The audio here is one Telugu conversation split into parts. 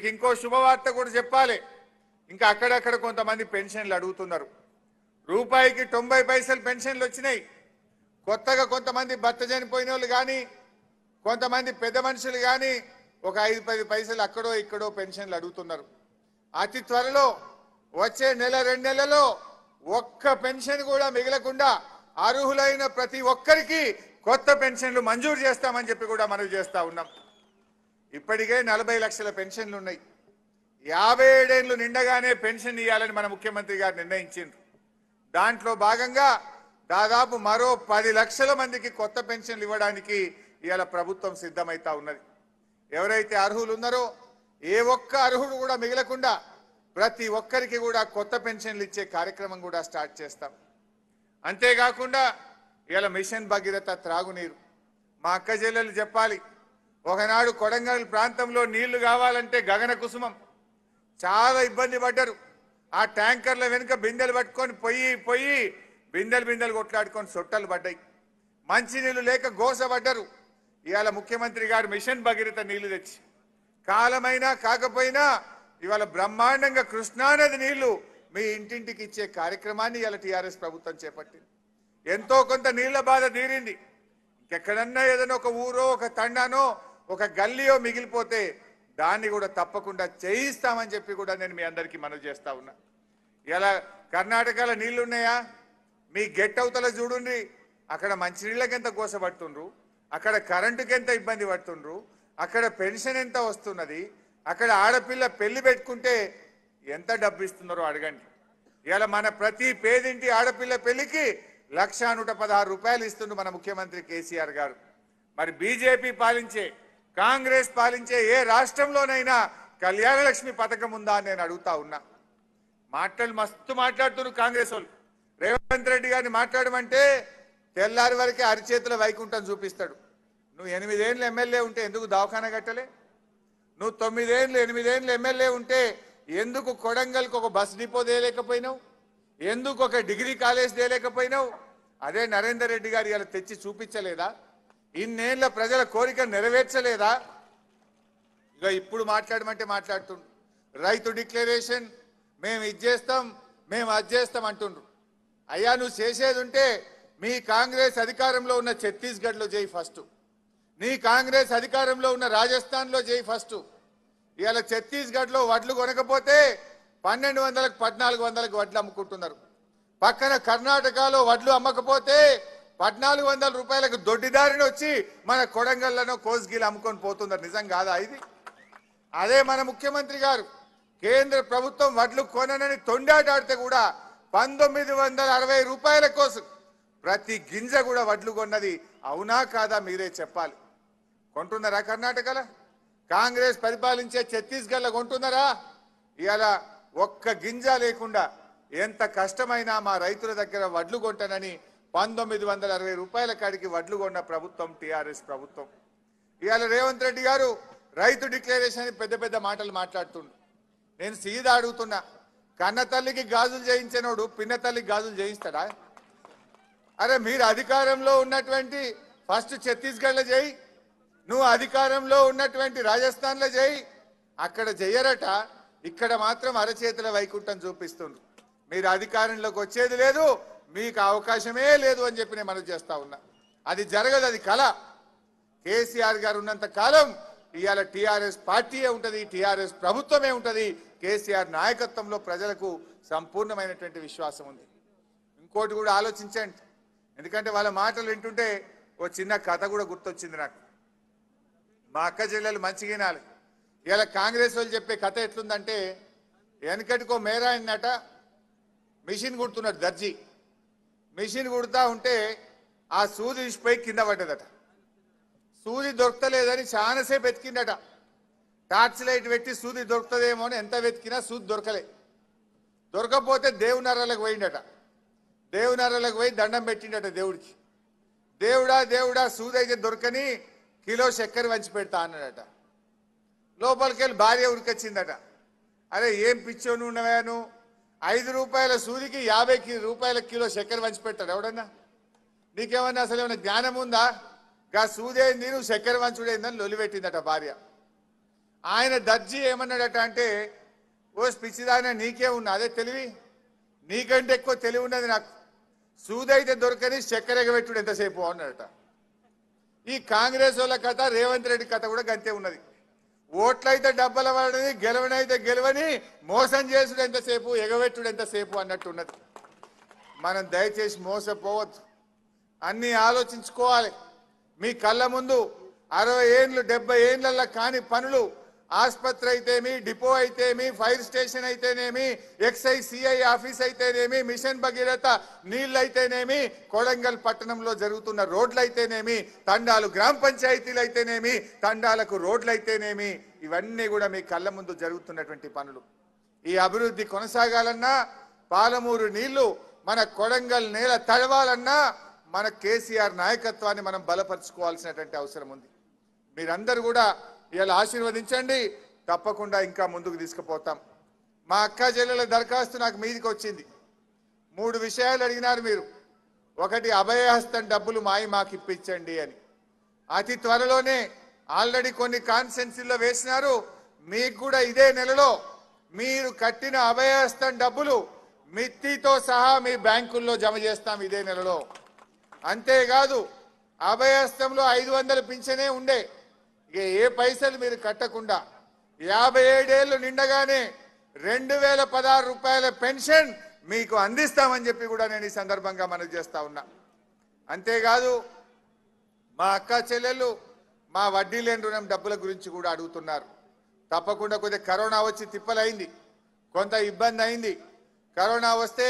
మీకు ఇంకో శుభవార్త కూడా చెప్పాలి ఇంకా అక్కడక్కడ కొంతమంది పెన్షన్లు అడుగుతున్నారు రూపాయికి తొంభై పైసలు పెన్షన్లు వచ్చినాయి కొత్తగా కొంతమంది భర్త చనిపోయిన వాళ్ళు కానీ కొంతమంది పెద్ద మనుషులు కానీ ఒక ఐదు పది పైసలు అక్కడో ఇక్కడో పెన్షన్లు అడుగుతున్నారు అతి త్వరలో వచ్చే నెల రెండు నెలలో ఒక్క పెన్షన్ కూడా మిగలకుండా అర్హులైన ప్రతి ఒక్కరికి కొత్త పెన్షన్లు మంజూరు చేస్తామని చెప్పి కూడా మనవి చేస్తా ఉన్నాం ఇప్పటికే నలభై లక్షల పెన్షన్లు ఉన్నాయి యాభై ఏడేళ్ళు నిండగానే పెన్షన్ ఇవ్వాలని మన ముఖ్యమంత్రి గారు నిర్ణయించారు దాంట్లో భాగంగా దాదాపు మరో పది లక్షల మందికి కొత్త పెన్షన్లు ఇవ్వడానికి ఇవాళ ప్రభుత్వం సిద్ధమైతా ఉన్నది ఎవరైతే అర్హులు ఉన్నారో ఏ ఒక్క అర్హుడు కూడా మిగలకుండా ప్రతి ఒక్కరికి కూడా కొత్త పెన్షన్లు ఇచ్చే కార్యక్రమం కూడా స్టార్ట్ చేస్తాం అంతేకాకుండా ఇవాళ మిషన్ భగీరథ త్రాగునీరు మా అక్క చెల్లెలు చెప్పాలి ఒకనాడు కొడంగల్ ప్రాంతంలో నీళ్లు కావాలంటే గగన కుసుమం చాలా ఇబ్బంది పడ్డారు ఆ ట్యాంకర్ల వెనుక బిందెలు పట్టుకొని పొయ్యి పొయ్యి బిందెలు బిందెలు కొట్లాడుకొని సొట్టలు పడ్డాయి మంచినీళ్ళు లేక పడ్డరు ఇవాళ ముఖ్యమంత్రి గారు మిషన్ భగీరథ నీళ్లు తెచ్చి కాలమైనా కాకపోయినా ఇవాళ బ్రహ్మాండంగా కృష్ణానది నీళ్లు మీ ఇంటింటికి ఇచ్చే కార్యక్రమాన్ని ఇవాళ టీఆర్ఎస్ ప్రభుత్వం చేపట్టింది ఎంతో కొంత నీళ్ల బాధ తీరింది ఇంకెక్కడన్నా ఏదైనా ఒక ఊరో ఒక తండానో ఒక గల్లీయో మిగిలిపోతే దాన్ని కూడా తప్పకుండా చేయిస్తామని చెప్పి కూడా నేను మీ అందరికీ మనవి చేస్తా ఉన్నా ఇలా కర్ణాటకలో ఉన్నాయా మీ గెట్ అవతల చూడండి అక్కడ మంచినీళ్ళకి ఎంత పడుతుండ్రు అక్కడ కరెంటుకి ఎంత ఇబ్బంది పడుతుండ్రు అక్కడ పెన్షన్ ఎంత వస్తున్నది అక్కడ ఆడపిల్ల పెళ్లి పెట్టుకుంటే ఎంత డబ్బు ఇస్తున్నారో అడగండి ఇలా మన ప్రతి పేదింటి ఆడపిల్ల పెళ్లికి లక్ష నూట పదహారు రూపాయలు ఇస్తుండ్రు మన ముఖ్యమంత్రి కేసీఆర్ గారు మరి బీజేపీ పాలించే కాంగ్రెస్ పాలించే ఏ రాష్ట్రంలోనైనా కళ్యాణలక్ష్మి పథకం ఉందా అని నేను అడుగుతా ఉన్నా మాటలు మస్తు మాట్లాడుతున్నారు కాంగ్రెస్ వాళ్ళు రేవంత్ రెడ్డి గారిని మాట్లాడమంటే తెల్లారి వరకే అరిచేతుల వైకుంఠం చూపిస్తాడు నువ్వు ఎనిమిదేళ్ళు ఎమ్మెల్యే ఉంటే ఎందుకు దవాఖానా కట్టలే నువ్వు తొమ్మిదేళ్ళు ఎనిమిదేళ్ళు ఎమ్మెల్యే ఉంటే ఎందుకు కొడంగల్కి ఒక బస్ డిపో తేయలేకపోయినావు ఎందుకు ఒక డిగ్రీ కాలేజ్ తేయలేకపోయినావు అదే నరేందర్ రెడ్డి గారు ఇలా తెచ్చి చూపించలేదా ఇన్నేళ్ల ప్రజల కోరిక నెరవేర్చలేదా ఇక ఇప్పుడు మాట్లాడమంటే మాట్లాడుతుండ్రు రైతు డిక్లరేషన్ మేము ఇది చేస్తాం మేము అది చేస్తాం అంటుండ్రు అయ్యా నువ్వు చేసేది ఉంటే మీ కాంగ్రెస్ అధికారంలో ఉన్న ఛత్తీస్గఢ్లో చేయి ఫస్ట్ నీ కాంగ్రెస్ అధికారంలో ఉన్న రాజస్థాన్లో చేయి ఫస్ట్ ఇవాళ ఛత్తీస్గఢ్లో వడ్లు కొనకపోతే పన్నెండు వందలకు పద్నాలుగు వందలకు వడ్లు అమ్ముకుంటున్నారు పక్కన కర్ణాటకలో వడ్లు అమ్మకపోతే పద్నాలుగు వందల రూపాయలకు దొడ్డిదారిని వచ్చి మన కొడంగల్లను కోసుగిలు అమ్ముకొని పోతున్నారు నిజం కాదా ఇది అదే మన ముఖ్యమంత్రి గారు కేంద్ర ప్రభుత్వం వడ్లు కొననని తొండాటాడితే కూడా పంతొమ్మిది వందల అరవై రూపాయల కోసం ప్రతి గింజ కూడా వడ్లు కొన్నది అవునా కాదా మీరే చెప్పాలి కొంటున్నారా కర్ణాటకలో కాంగ్రెస్ పరిపాలించే ఛత్తీస్గఢ్లో కొంటున్నారా ఇవాళ ఒక్క గింజ లేకుండా ఎంత కష్టమైనా మా రైతుల దగ్గర వడ్లు కొంటానని పంతొమ్మిది వందల అరవై రూపాయల కాడికి వడ్లు కొన్న ప్రభుత్వం టీఆర్ఎస్ ప్రభుత్వం ఇవాళ రేవంత్ రెడ్డి గారు రైతు డిక్లరేషన్ పెద్ద పెద్ద మాటలు మాట్లాడుతుండు నేను సీదా అడుగుతున్నా కన్న తల్లికి గాజులు చేయించినోడు పిన్న తల్లికి గాజులు చేయిస్తాడా అరే మీరు అధికారంలో ఉన్నటువంటి ఫస్ట్ ఛత్తీస్గఢ్లో చేయి నువ్వు అధికారంలో ఉన్నటువంటి రాజస్థాన్లో చేయి అక్కడ చెయ్యరట ఇక్కడ మాత్రం అరచేతుల వైకుంఠం చూపిస్తుండ్రు మీరు అధికారంలోకి వచ్చేది లేదు మీకు అవకాశమే లేదు అని చెప్పి నేను మనం చేస్తా ఉన్నా అది జరగదు అది కళ కేసీఆర్ గారు ఉన్నంత కాలం ఇవాళ టిఆర్ఎస్ పార్టీయే ఉంటుంది టీఆర్ఎస్ ప్రభుత్వమే ఉంటుంది కేసీఆర్ నాయకత్వంలో ప్రజలకు సంపూర్ణమైనటువంటి విశ్వాసం ఉంది ఇంకోటి కూడా ఆలోచించండి ఎందుకంటే వాళ్ళ మాటలు వింటుంటే ఓ చిన్న కథ కూడా గుర్తొచ్చింది నాకు మా అక్క చెల్లెలు మంచిగినాలి ఇవాళ కాంగ్రెస్ వాళ్ళు చెప్పే కథ ఎట్లుందంటే వెనకటికో మేరా మిషన్ కుడుతున్నాడు దర్జీ మెషిన్ కుడతా ఉంటే ఆ సూది విసిపోయి కింద పడ్డదట సూది దొరకలేదని చాలాసేపు వెతికిండట టార్చ్ లైట్ పెట్టి సూది దొరుకుతుందేమో అని ఎంత వెతికినా సూది దొరకలే దొరకపోతే దేవునరలకు పోయిండట దేవునరలకు పోయి దండం పెట్టిండట దేవుడికి దేవుడా దేవుడా సూది అయితే దొరకని కిలో చక్కెర వంచి పెడతా అన్నాడట లోపలికి వెళ్ళి భార్య ఉరికొచ్చిందట అరే ఏం పిచ్చోను ఉన్నవాను ఐదు రూపాయల సూదికి యాభై రూపాయల కిలో చక్కెర పెట్టాడు ఎవడన్నా నీకేమన్నా అసలు ఏమైనా జ్ఞానం ఉందా గా సూదేంది నువ్వు చక్కెర వంచుడైందని లొలిపెట్టిందట భార్య ఆయన దర్జీ ఏమన్నాడట అంటే ఓ పిచ్చిదాన నీకే ఉన్నా అదే తెలివి నీకంటే ఎక్కువ తెలివి ఉన్నది నాకు సూదైతే దొరకని చక్కెర ఎగబెట్టుడు ఎంతసేపు అన్నాడట ఈ కాంగ్రెస్ వాళ్ళ కథ రేవంత్ రెడ్డి కథ కూడా గంతే ఉన్నది ఓట్లయితే డబ్బల పడని గెలవనైతే గెలవని మోసం చేసుడు ఎంతసేపు ఎగవెట్టుడు ఎంతసేపు అన్నట్టున్నది మనం దయచేసి మోసపోవద్దు అన్నీ ఆలోచించుకోవాలి మీ కళ్ళ ముందు అరవై ఏండ్లు డెబ్బై ఏండ్లల్లో కాని పనులు ఆసుపత్రి అయితేమి డిపో అయితేమి ఫైర్ స్టేషన్ అయితేనేమి ఎక్సైజ్ సిఐ ఆఫీస్ అయితేనేమి మిషన్ భగీరథ నీళ్ళైతేనేమి కొడంగల్ పట్టణంలో జరుగుతున్న రోడ్లైతేనేమి తండాలు గ్రామ పంచాయతీలు అయితేనేమి తండాలకు అయితేనేమి ఇవన్నీ కూడా మీ కళ్ళ ముందు జరుగుతున్నటువంటి పనులు ఈ అభివృద్ధి కొనసాగాలన్నా పాలమూరు నీళ్లు మన కొడంగల్ నేల తడవాలన్నా మన కేసీఆర్ నాయకత్వాన్ని మనం బలపరుచుకోవాల్సినటువంటి అవసరం ఉంది మీరందరూ కూడా ఇవాళ ఆశీర్వదించండి తప్పకుండా ఇంకా ముందుకు తీసుకుపోతాం మా అక్క చెల్లెల దరఖాస్తు నాకు మీదికి వచ్చింది మూడు విషయాలు అడిగినారు మీరు ఒకటి అభయహస్తం డబ్బులు మాయి మాకు ఇప్పించండి అని అతి త్వరలోనే ఆల్రెడీ కొన్ని కాన్సెన్సీల్లో వేసినారు మీకు కూడా ఇదే నెలలో మీరు కట్టిన అభయహస్తం డబ్బులు మిత్తితో సహా మీ బ్యాంకుల్లో జమ చేస్తాం ఇదే నెలలో అంతేకాదు అభయహస్తంలో ఐదు వందల పింఛనే ఉండే ఇక ఏ పైసలు మీరు కట్టకుండా యాభై ఏడేళ్ళు నిండగానే రెండు వేల పదహారు రూపాయల పెన్షన్ మీకు అందిస్తామని చెప్పి కూడా నేను ఈ సందర్భంగా మనం చేస్తా ఉన్నా అంతేకాదు మా అక్క చెల్లెలు మా వడ్డీ లేని రుణం డబ్బుల గురించి కూడా అడుగుతున్నారు తప్పకుండా కొద్దిగా కరోనా వచ్చి తిప్పలైంది కొంత ఇబ్బంది అయింది కరోనా వస్తే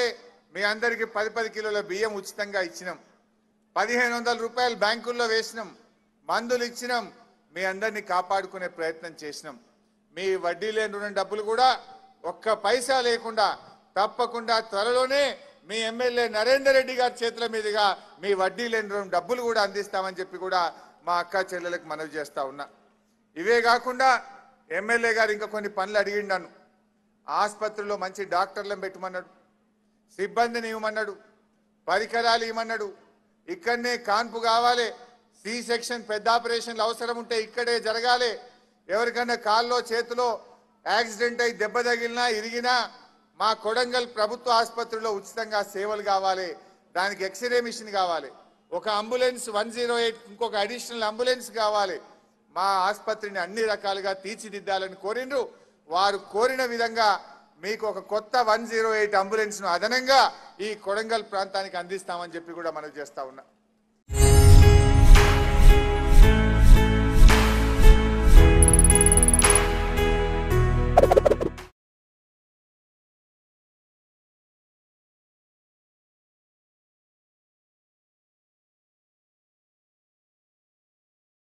మీ అందరికీ పది పది కిలోల బియ్యం ఉచితంగా ఇచ్చినాం పదిహేను రూపాయలు బ్యాంకుల్లో వేసినాం మందులు ఇచ్చినాం మీ అందరినీ కాపాడుకునే ప్రయత్నం చేసినాం మీ వడ్డీ లేని రుణ డబ్బులు కూడా ఒక్క పైసా లేకుండా తప్పకుండా త్వరలోనే మీ ఎమ్మెల్యే నరేందర్ రెడ్డి గారి చేతుల మీదుగా మీ వడ్డీ లేని రుణం డబ్బులు కూడా అందిస్తామని చెప్పి కూడా మా అక్క చెల్లెలకు మనవి చేస్తా ఉన్నా ఇవే కాకుండా ఎమ్మెల్యే గారు ఇంకా కొన్ని పనులు అడిగిండాను ఆసుపత్రిలో మంచి డాక్టర్లను పెట్టమన్నాడు సిబ్బందిని ఇవ్వమన్నాడు పరికరాలు ఇవ్వమన్నాడు ఇక్కడనే కాన్పు కావాలి సి సెక్షన్ పెద్ద ఆపరేషన్లు అవసరం ఉంటే ఇక్కడే జరగాలి ఎవరికైనా కాల్లో చేతిలో యాక్సిడెంట్ అయి దెబ్బ తగిలినా ఇరిగినా మా కొడంగల్ ప్రభుత్వ ఆసుపత్రిలో ఉచితంగా సేవలు కావాలి దానికి ఎక్స్రే మిషన్ కావాలి ఒక అంబులెన్స్ వన్ జీరో ఎయిట్ ఇంకొక అడిషనల్ అంబులెన్స్ కావాలి మా ఆసుపత్రిని అన్ని రకాలుగా తీర్చిదిద్దాలని కోరిండ్రు వారు కోరిన విధంగా మీకు ఒక కొత్త వన్ జీరో ఎయిట్ అంబులెన్స్ను అదనంగా ఈ కొడంగల్ ప్రాంతానికి అందిస్తామని చెప్పి కూడా మనం చేస్తా ఉన్నా